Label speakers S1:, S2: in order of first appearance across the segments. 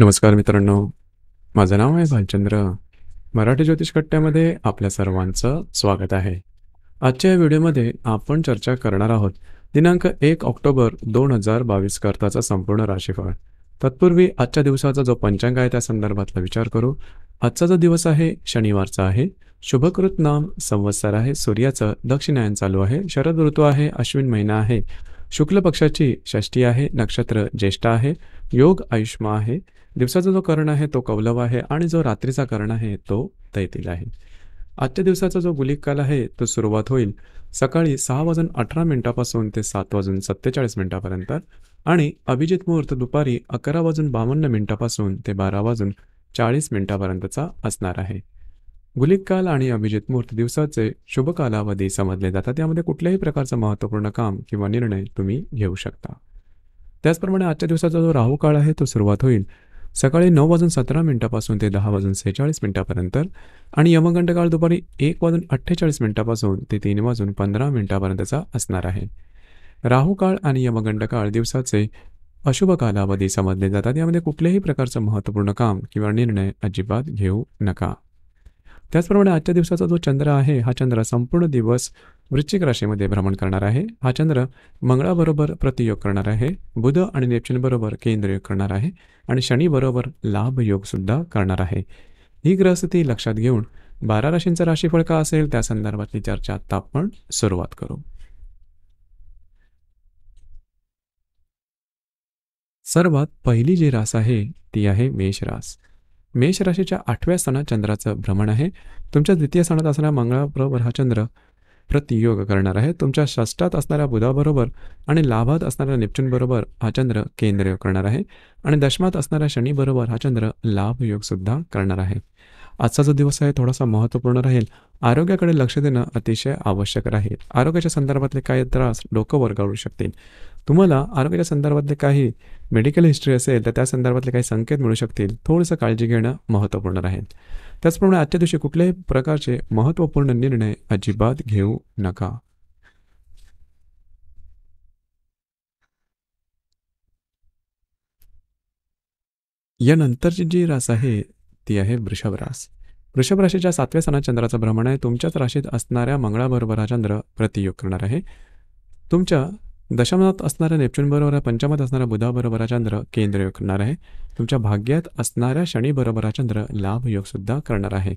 S1: नमस्कार मित्रांनो माझं नाव आहे भालचंद्र मराठी ज्योतिष कट्ट्यामध्ये आपल्या सर्वांचं स्वागत आहे आजच्या या व्हिडिओमध्ये आपण चर्चा करणार आहोत दिनांक एक ऑक्टोबर दोन हजार बावीस करताचा संपूर्ण राशीफळ तत्पूर्वी आजच्या दिवसाचा जो पंचांग आहे त्या संदर्भातला विचार करू आजचा जो दिवस आहे शनिवारचा आहे शुभकृत नाम संवत्सर आहे सूर्याचं दक्षिणायन चालू आहे शरद ऋतू आहे अश्विन महिना आहे शुक्ल पक्षाची षष्टी आहे नक्षत्र ज्येष्ठ आहे योग आयुष्मा आहे दिवसाचा जो कर्ण आहे तो कौलव आहे आणि जो रात्रीचा कर्ण आहे तो तैतील आहे आजच्या दिवसाचा जो गुलिक काल आहे तो सुरुवात होईल सकाळी सहा वाजून अठरा मिनिटापासून ते सात वाजून सत्तेचाळीस मिनिटापर्यंत आणि अभिजित मुहूर्त दुपारी अकरा वाजून बावन्न मिनिटापासून ते बारा वाजून चाळीस मिनिटापर्यंतचा असणार आहे गुलिक काल आणि अभिजित मुहूर्त दिवसाचे शुभ कालावधी समजले जातात यामध्ये कुठल्याही प्रकारचं महत्त्वपूर्ण काम किंवा निर्णय तुम्ही घेऊ शकता त्याचप्रमाणे आजच्या दिवसाचा जो राहू काळ आहे तो सुरुवात होईल सकाळी नऊ वाजून सतरा मिनिटापासून ते दहा वाजून सेहेचाळीस मिनिटापर्यंत आणि यमगंड काळ दुपारी एक वाजून अठ्ठेचाळीस मिनिटापासून ते तीन वाजून पंधरा मिनिटापर्यंतचा असणार आहे राहू काळ आणि यमगंड काळ दिवसाचे अशुभ कालावधी समजले जातात यामध्ये कुठल्याही प्रकारचं महत्त्वपूर्ण काम किंवा निर्णय अजिबात घेऊ नका त्याचप्रमाणे आजच्या दिवसाचा जो चंद्र आहे हा चंद्र संपूर्ण दिवस वृश्चिक राशीमध्ये भ्रमण करणार आहे हा चंद्र मंगळाबरोबर प्रतियोग करणार आहे बुध आणि नेपच्यूनबरोबर केंद्रयोग करणार आहे आणि योग सुद्धा करणार आहे ही ग्रहस्थिती लक्षात घेऊन बारा राशींचा राशीफळ का असेल त्या संदर्भातली चर्चा आत्ता आपण सुरुवात करू सर्वात पहिली जी रास आहे ती आहे मेष रास मेष राशीच्या आठव्या स्थानात चंद्राचं भ्रमण आहे तुमच्या द्वितीय स्थानात असणारा मंगळाबरोबर हा चंद्र प्रतियोग करणार आहे तुमच्या षष्टात असणाऱ्या बुधाबरोबर आणि लाभात असणाऱ्या नेपच्यूनबरोबर हा चंद्र केंद्रयोग करणार आहे आणि दशमात असणाऱ्या शनीबरोबर हा चंद्र सुद्धा करणार आहे आजचा जो दिवस आहे थोडासा महत्त्वपूर्ण राहील आरोग्याकडे लक्ष देणं अतिशय आवश्यक राहील आरोग्याच्या संदर्भातले काही त्रास डोकं वरगाळू शकतील तुम्हाला आरोग्याच्या संदर्भातले काही मेडिकल हिस्ट्री असेल तर त्या संदर्भातले काही संकेत मिळू शकतील थोडंसं काळजी घेणं महत्त्वपूर्ण राहील त्याचप्रमाणे आजच्या दिवशी कुठल्याही प्रकारचे महत्त्वपूर्ण निर्णय अजिबात घेऊ नका यानंतरची जी रास आहे ती आहे वृषभ रास वृषभ राशीच्या सातव्या सणात चंद्राचं भ्रमण आहे तुमच्याच राशीत असणाऱ्या मंगळाबरोबर हा चंद्र प्रतियोग करणार आहे तुमच्या दशमनात असणाऱ्या हा पंचमात असणारा बुधाबरोबर चंद्र केंद्र करणार आहे तुमच्या भाग्यात असणाऱ्या शनी बरोबरा चंद्र लाभ सुद्धा करणार आहे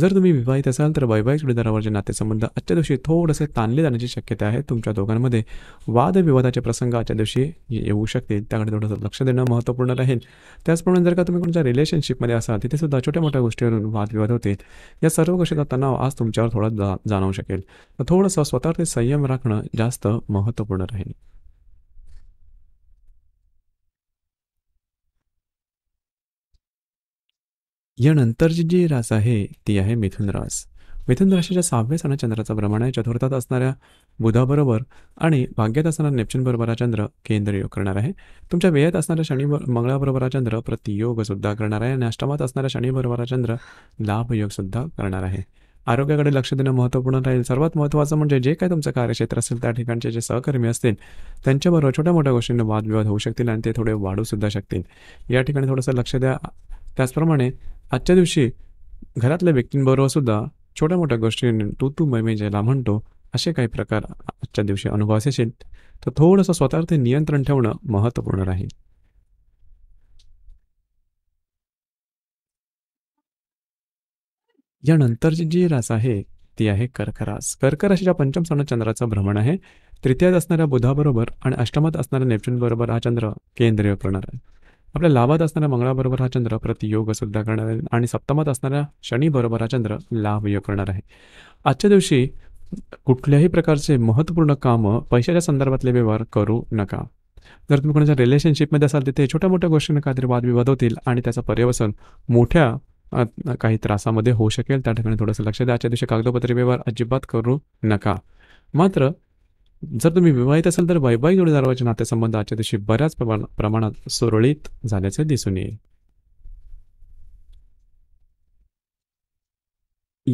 S1: जर तुम्ही विवाहित असाल तर वैवाहिक सुडीदारावरचे नातेसंबंध आजच्या दिवशी थोडेसे ताणले जाण्याची शक्यता आहे तुमच्या दोघांमध्ये वादविवादाचे प्रसंग आजच्या दिवशी येऊ शकतील त्याकडे थोडंसं लक्ष देणं महत्त्वपूर्ण राहील त्याचप्रमाणे जर का तुम्ही कोणत्या रिलेशनशिपमध्ये असाल तिथे सुद्धा छोट्या मोठ्या गोष्टीवरून वादविवाद होतील या सर्व गोष्टीचा तणाव आज तुमच्यावर थोडा जा जाणवू शकेल तर थोडंसं स्वतः ते संयम राखणं जास्त महत्त्वपूर्ण राहील यानंतरची जी रास आहे ती आहे मिथुन रास मिथुन राशीच्या सहाव्या सणा चंद्राचा भ्रमण आहे चतुर्थात असणाऱ्या बुधाबरोबर आणि भाग्यात असणारा नेप्चून हा चंद्र केंद्रयोग करणार आहे तुमच्या वेळेत असणाऱ्या शनी मंगळाबरोबर हा चंद्र प्रतियोग सुद्धा करणार आहे आणि अष्टमात असणाऱ्या शनी हा चंद्र लाभयोग सुद्धा करणार आहे आरोग्याकडे लक्ष देणं महत्त्वपूर्ण राहील सर्वात महत्त्वाचं म्हणजे जे काय तुमचं कार्यक्षेत्र असेल त्या ठिकाणचे जे सहकर्मी असतील त्यांच्याबरोबर छोट्या मोठ्या गोष्टींना वादविवाद होऊ शकतील आणि ते थोडे वाढू सुद्धा शकतील या ठिकाणी थोडंसं लक्ष द्या त्याचप्रमाणे आजच्या दिवशी घरातल्या व्यक्तींबरोबर सुद्धा छोट्या मोठ्या गोष्टी तू तू मैमे ज्याला म्हणतो असे काही प्रकार आजच्या दिवशी अनुभव असेल तर थोडंसं स्वतःवर नियंत्रण ठेवणं महत्त्वपूर्ण राहील यानंतरची जी रास आहे ती आहे कर्करास कर्क राशीच्या पंचम स्थानात चंद्राचं भ्रमण आहे तृतीयात असणाऱ्या बुधाबरोबर आणि अष्टमात असणाऱ्या नेपच्यूनबरोबर हा चंद्र केंद्रीय करणार आहे आपल्या लाभात असणाऱ्या मंगळाबरोबर हा चंद्र प्रतियोग सुद्धा करणार आहे आणि सप्तमात असणाऱ्या शनीबरोबर हा चंद्र लाभ योग करणार आहे आजच्या दिवशी कुठल्याही प्रकारचे महत्त्वपूर्ण कामं पैशाच्या संदर्भातले व्यवहार करू नका जर तुम्ही कोणाच्या रिलेशनशिपमध्ये असाल तिथे छोट्या मोठ्या गोष्टींना काहीतरी वादविवाद होतील आणि त्याचं पर्यवसन मोठ्या काही त्रासामध्ये होऊ शकेल त्या ठिकाणी थोडंसं लक्ष द्या आजच्या दिवशी कागदोपत्री व्यवहार अजिबात करू नका मात्र जर तुम्ही विवाहित असाल तर वैवाहिक जोडीदारावरचे नातेसंबंध आजच्या दिवशी बऱ्याच प्रमाणात सुरळीत झाल्याचे दिसून येईल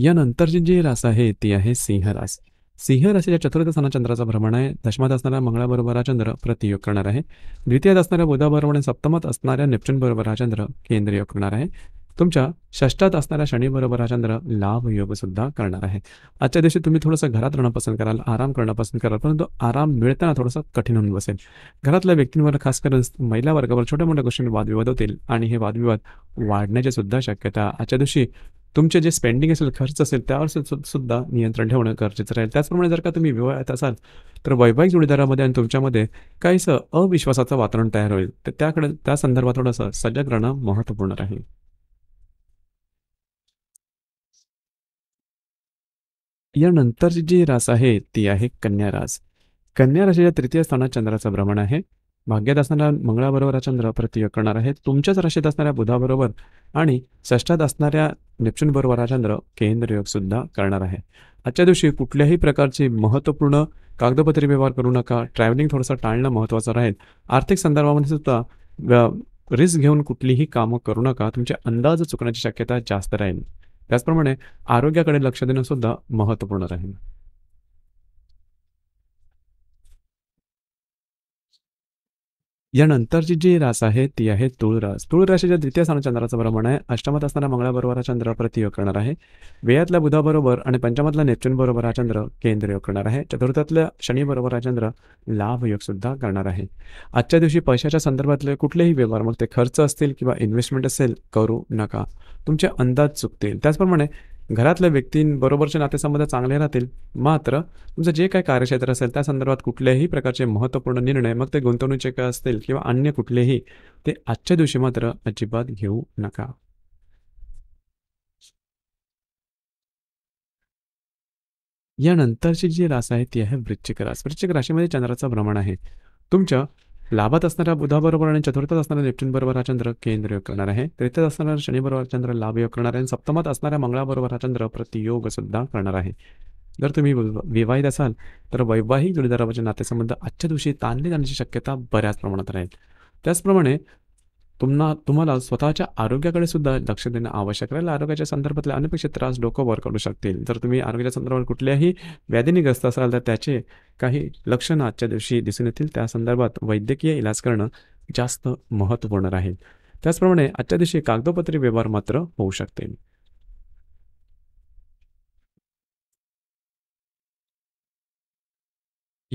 S1: यानंतरची जी रास आहे ती आहे सिंह रास सिंह राशीच्या चतुर्थ चंद्राचा भ्रमण आहे दशमात असणाऱ्या मंगळाबरोबर हा चंद्र प्रतियोग करणार आहे द्वितीयात असणाऱ्या बुधाबरोबर आणि सप्तमात असणाऱ्या नेप्च्यून बरोबर हा चंद्र केंद्रयोग करणार आहे तुमच्या षष्टात असणाऱ्या शनीबरोबर हा चंद्र लाभ योग सुद्धा करणार आहे आजच्या दिवशी तुम्ही थोडंसं घरात राहणं पसंत कराल आराम करणं पसंत कराल परंतु आराम मिळताना थोडंसं कठीण होऊन बसेल घरातल्या व्यक्तींवर खास करून महिला वर्गावर छोट्या मोठ्या गोष्टींवर वादविवाद होतील आणि हे वादविवाद वाढण्याची सुद्धा शक्यता आजच्या दिवशी तुमचे जे स्पेंडिंग असेल खर्च असेल त्यावर सुद्धा नियंत्रण ठेवणं गरजेचं राहील त्याचप्रमाणे जर का तुम्ही विवाहात असाल तर वैवाहिक जोडीदारामध्ये आणि तुमच्यामध्ये काहीसं अविश्वासाचं वातावरण तयार होईल तर त्याकडे त्या संदर्भात थोडंसं सजग राहणं महत्त्वपूर्ण राहील यानंतर जी रास आहे ती आहे कन्या रास कन्या राशीच्या तृतीय स्थानात चंद्राचं भ्रमण आहे भाग्यात असणाऱ्या मंगळाबरोबर हा चंद्र प्रत्यय करणार आहे तुमच्याच राशीत असणाऱ्या बुधाबरोबर आणि षष्ठात असणाऱ्या नेप्च्यूनबरोबर हा चंद्र केंद्रयोग सुद्धा करणार आहे आजच्या दिवशी कुठल्याही प्रकारची महत्त्वपूर्ण कागदपत्रे व्यवहार करू नका ट्रॅव्हलिंग थोडंसं टाळणं महत्त्वाचं राहील आर्थिक संदर्भामध्ये सुद्धा रिस्क घेऊन कुठलीही कामं करू नका तुमचे अंदाज चुकण्याची शक्यता जास्त राहील त्याचप्रमाणे आरोग्याकडे लक्ष देणं सुद्धा महत्त्वपूर्ण राहील यानंतरची जी रास आहे ती आहे तुळरास तुळराशीच्या द्वितीय स्थान चंद्राचं भ्रमण आहे अष्टमात असताना मंगळाबरोबर हा चंद्र प्रतियोग करणार आहे वेयातल्या बुधाबरोबर आणि पंचमातल्या नेपचून बरोबर हा चंद्र केंद्र योग करणार आहे चतुर्थातल्या शनीबरोबर हा चंद्र लाभ योग सुद्धा करणार आहे आजच्या दिवशी पैशाच्या संदर्भातले कुठलेही व्यवहार मग ते खर्च असतील किंवा इन्व्हेस्टमेंट असेल करू नका तुमचे अंदाज चुकतील त्याचप्रमाणे घरातल्या व्यक्तींबरोबरचे नातेसंबंध चांगले राहतील मात्र तुमचं जे काही कार्यक्षेत्र असेल त्या संदर्भात कुठल्याही प्रकारचे महत्त्वपूर्ण निर्णय मग ते गुंतवणुकीचे काय असतील किंवा अन्य कुठलेही ते आजच्या दिवशी मात्र अजिबात घेऊ नका यानंतरची जी रास आहे ती आहे वृश्चिक रास वृश्चिक राशीमध्ये चंद्राचं भ्रमण आहे तुमच्या लाभात असणाऱ्या बुधाबरोबर आणि चतुर्थात असणारा बरोबर हा चंद्र केंद्र योग करणार आहे असणाऱ्या असणारा बरोबर चंद्र लाभ योग करणार आहे आणि सप्तमात असणाऱ्या मंगळाबरोबर हा चंद्र प्रतियोग सुद्धा करणार आहे जर तुम्ही विवाहित असाल तर वैवाहिक जोडीदारावरचे नातेसंबंध आजच्या दिवशी ताणले जाण्याची शक्यता बऱ्याच प्रमाणात राहील त्याचप्रमाणे तुम्हाला तुम्हाला स्वतःच्या आरोग्याकडे सुद्धा लक्ष देणं आवश्यक राहील आरोग्याच्या संदर्भातले अनपेक्षित त्रास डोकं वर करू शकतील जर तुम्ही आरोग्याच्या संदर्भात कुठल्याही व्याधीने ग्रस्त असाल तर त्याचे काही लक्षणं आजच्या दिवशी दिसून येतील त्या संदर्भात वैद्यकीय इलाज करणं जास्त महत्त्वपूर्ण राहील त्याचप्रमाणे आजच्या दिवशी कागदोपत्री व्यवहार मात्र होऊ शकतील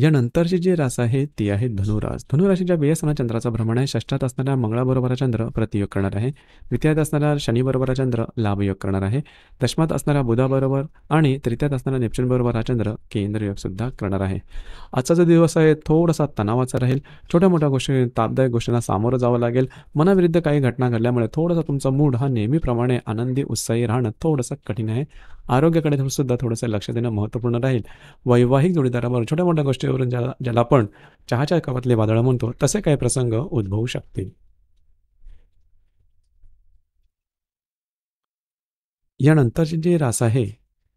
S1: यानंतरचे जी रास आहे ती आहे धनुरास धनुराशीच्या व्ययस्थाना चंद्राचा भ्रमण आहे षष्ठात असणाऱ्या मंगळाबरोबर चंद्र प्रतियोग करणार आहे द्वितीयात असणारा शनीबरोबर चंद्र लाभयोग करणार आहे दशमात असणाऱ्या बुधाबरोबर आणि तृतीयात असणाऱ्या नेप्चूनबरोबर हा चंद्र केंद्रयोग सुद्धा करणार आहे आजचा जो दिवस आहे थोडासा तणावाचा राहील छोट्या मोठ्या गोष्टी तापदायक गोष्टींना सामोरं जावं लागेल मनाविरुद्ध काही घटना घडल्यामुळे थोडासा तुमचा मूड हा नेहमीप्रमाणे आनंदी उत्साही राहणं थोडंसं कठीण आहे आरोग्याकडे सुद्धा थोडंसं लक्ष देणं महत्त्वपूर्ण राहील वैवाहिक जोडीदारावर छोट्या मोठ्या गोष्टीवरून ज्याला ज्याला आपण चहाच्या कपातले वादळं म्हणतो तसे काही प्रसंग उद्भवू शकतील यानंतरची जी रास आहे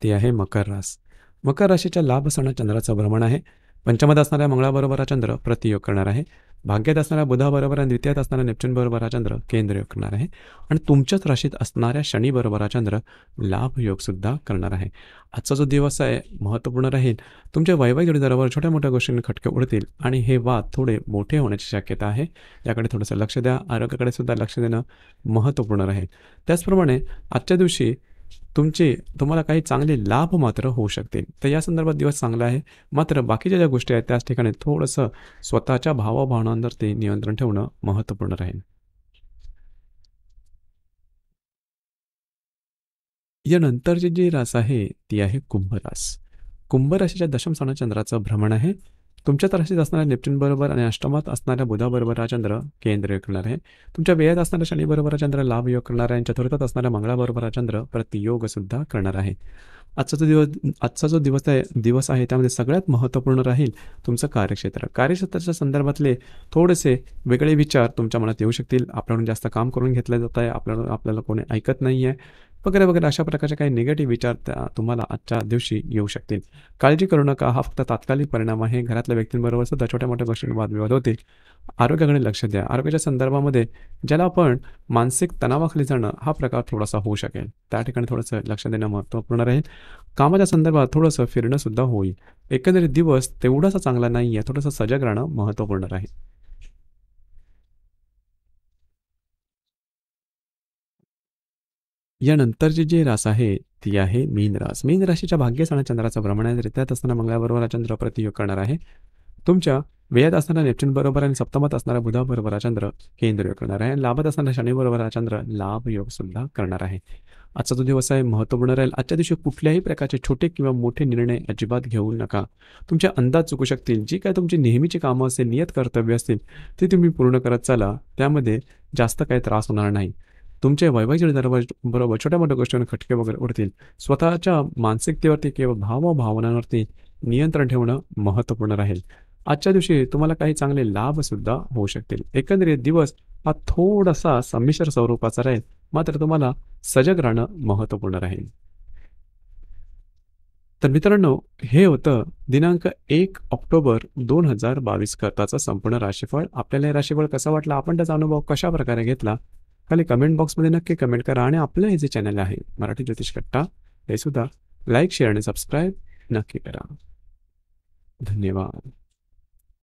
S1: ती आहे मकर रास मकर राशीच्या लाभ सण चंद्राचं भ्रमण आहे पंचमात असणाऱ्या मंगळाबरोबर हा चंद्र प्रतियोग करणार आहे भाग्यात असणाऱ्या बुधाबरोबर आणि द्वितीयात असणाऱ्या बरोबर हा चंद्र केंद्रयोग करणार आहे आणि तुमच्याच राशीत असणाऱ्या शनीबरोबर हा चंद्र लाभयोगसुद्धा करणार आहे आजचा जो दिवस आहे महत्त्वपूर्ण राहील तुमच्या वैवाहिक जोडीदारावर छोट्या मोठ्या गोष्टींनी खटके उडतील आणि हे वाद थोडे मोठे होण्याची शक्यता आहे याकडे थोडंसं लक्ष द्या आरोग्याकडे सुद्धा लक्ष देणं महत्त्वपूर्ण राहील त्याचप्रमाणे आजच्या दिवशी तुमचे तुम्हाला काही चांगले लाभ मात्र होऊ शकतील तर या संदर्भात दिवस चांगला आहे मात्र बाकीच्या ज्या गोष्टी आहेत त्याच ठिकाणी थोडंसं स्वतःच्या भावाभावनांवर ते नियंत्रण ठेवणं महत्त्वपूर्ण राहील यानंतरची जी रास आहे ती आहे कुंभरास कुंभराशीच्या दशम स्थानात चंद्राचं भ्रमण आहे तुमच्या राशीत असणाऱ्या बरोबर आणि अष्टमात असणाऱ्या बुधाबरोबर हा चंद्र केंद्र योग करणार आहे तुमच्या व्ययात असणाऱ्या शनीबरोबर हा चंद्र लाभ योग करणार आहे आणि चतुर्थात असणाऱ्या मंगळाबरोबर हा चंद्र प्रतियोग सुद्धा करणार आहे आजचा जो दिवस आजचा जो दिवस आहे दिवस आहे त्यामध्ये सगळ्यात महत्त्वपूर्ण राहील तुमचं कार्यक्षेत्र कार्यक्षेत्राच्या संदर्भातले थोडेसे वेगळे विचार तुमच्या मनात येऊ शकतील आपल्याकडून जास्त काम करून घेतलं जात आहे आपल्याला आपल्याला कोणी ऐकत नाही आहे वगैरे वगैरे अशा प्रकारचे काही निगेटिव्ह विचार त्या तुम्हाला आजच्या दिवशी येऊ शकतील काळजी करू नका हा फक्त तात्कालिक परिणाम आहे घरातल्या व्यक्तींबरोबर सुद्धा छोट्या मोठ्या गोष्टी वादविवाद होतील आरोग्याकडे लक्ष द्या आरोग्याच्या संदर्भामध्ये ज्याला आपण मानसिक तणावाखाली जाणं हा प्रकार थोडासा होऊ शकेल त्या ठिकाणी थोडंसं लक्ष देणं महत्त्वपूर्ण राहील कामाच्या संदर्भात थोडंसं फिरणंसुद्धा होईल एकंदरीत दिवस तेवढासा चांगला नाही आहे थोडंसं सजग राहणं महत्त्वपूर्ण राहील यानंतरची जी रास आहे ती आहे मीन रास मीन राशीच्या भाग्यस्थाना चंद्राचं भ्रमण आहे रित्यात असताना मंगळाबरोबर चंद्र प्रतियोग करणार आहे तुमच्या व्ययात असणारा नेपच्यून बरोबर आणि सप्तमात असणारा बुधाबरोबर चंद्र केंद्र योग करणार आहे लाभत असणारा शनीबरोबर चंद्र लाभ योग सुद्धा करणार आहे आजचा तो दिवस आहे महत्त्वपूर्ण राहील आजच्या दिवशी कुठल्याही प्रकारचे छोटे किंवा मोठे निर्णय अजिबात घेऊ नका तुमचे अंदाज चुकू शकतील जी काय तुमची नेहमीची कामं असेल नियत कर्तव्य असतील ते तुम्ही पूर्ण करत चाला त्यामध्ये जास्त काही त्रास होणार नाही तुमचे वैवाहिक बरोबर छोट्या मोठ्या गोष्टींवर खटके वगैरे उडतील स्वतःच्या मानसिकतेवरती किंवा भावभावनांवरती भावनांवरती नियंत्रण ठेवणं महत्त्वपूर्ण राहील आजच्या दिवशी तुम्हाला काही चांगले लाभ सुद्धा होऊ शकतील एकंदरीत दिवस हा थोडासा संमिश्र स्वरूपाचा राहील मात्र तुम्हाला सजग राहणं महत्त्वपूर्ण राहील तर मित्रांनो हे होतं दिनांक एक ऑक्टोबर दोन हजार बावीस करताचं संपूर्ण राशीफळ आपल्याला हे राशीफळ कसा वाटला आपण त्याचा अनुभव कशा प्रकारे घेतला खाली कमेंट बॉक्समध्ये नक्की कमेंट करा आणि आपलं हे जे चॅनल आहे मराठी ज्योतिष कट्टा हे सुद्धा लाईक शेअर आणि सबस्क्राईब नक्की करा धन्यवाद